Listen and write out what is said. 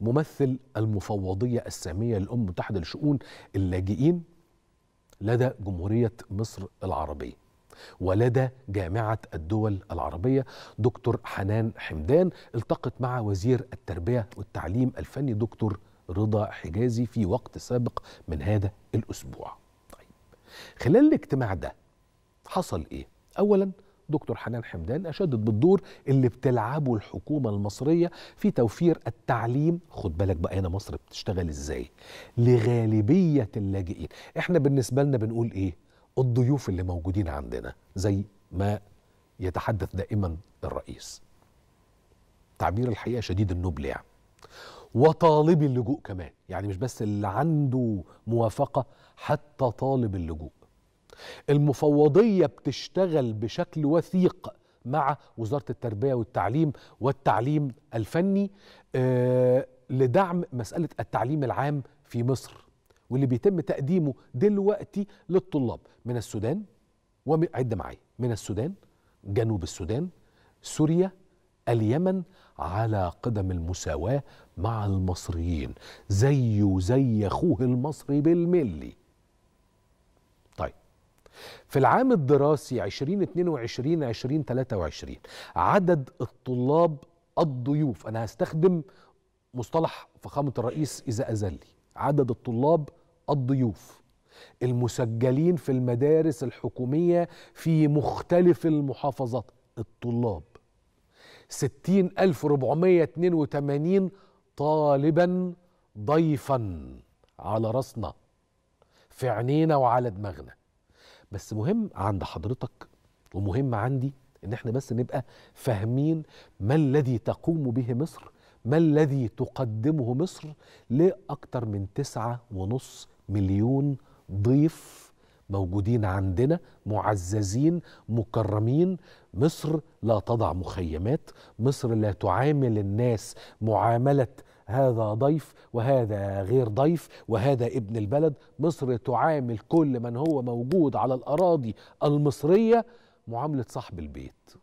ممثل المفوضية السامية للأمم المتحدة لشؤون اللاجئين لدى جمهورية مصر العربية ولدى جامعة الدول العربية دكتور حنان حمدان التقت مع وزير التربية والتعليم الفني دكتور رضا حجازي في وقت سابق من هذا الأسبوع طيب خلال الاجتماع ده حصل إيه؟ أولا دكتور حنان حمدان أشادت بالدور اللي بتلعبه الحكومة المصرية في توفير التعليم خد بالك بقى هنا مصر بتشتغل إزاي لغالبية اللاجئين إحنا بالنسبة لنا بنقول إيه الضيوف اللي موجودين عندنا زي ما يتحدث دائما الرئيس تعبير الحقيقة شديد النبل يعني وطالبي اللجوء كمان يعني مش بس اللي عنده موافقة حتى طالب اللجوء المفوضيه بتشتغل بشكل وثيق مع وزاره التربيه والتعليم والتعليم الفني آه، لدعم مساله التعليم العام في مصر واللي بيتم تقديمه دلوقتي للطلاب من السودان عد معايا من السودان جنوب السودان سوريا اليمن على قدم المساواه مع المصريين زيه زي اخوه المصري بالملي في العام الدراسي 2022 2023 عدد الطلاب الضيوف انا هستخدم مصطلح فخامه الرئيس اذا أزلي عدد الطلاب الضيوف المسجلين في المدارس الحكوميه في مختلف المحافظات الطلاب 60482 طالبا ضيفا على راسنا في عينينا وعلى دماغنا بس مهم عند حضرتك ومهم عندي ان احنا بس نبقى فاهمين ما الذي تقوم به مصر ما الذي تقدمه مصر لأكثر من تسعة ونص مليون ضيف موجودين عندنا معززين مكرمين مصر لا تضع مخيمات مصر لا تعامل الناس معامله هذا ضيف وهذا غير ضيف وهذا ابن البلد مصر تعامل كل من هو موجود على الأراضي المصرية معاملة صاحب البيت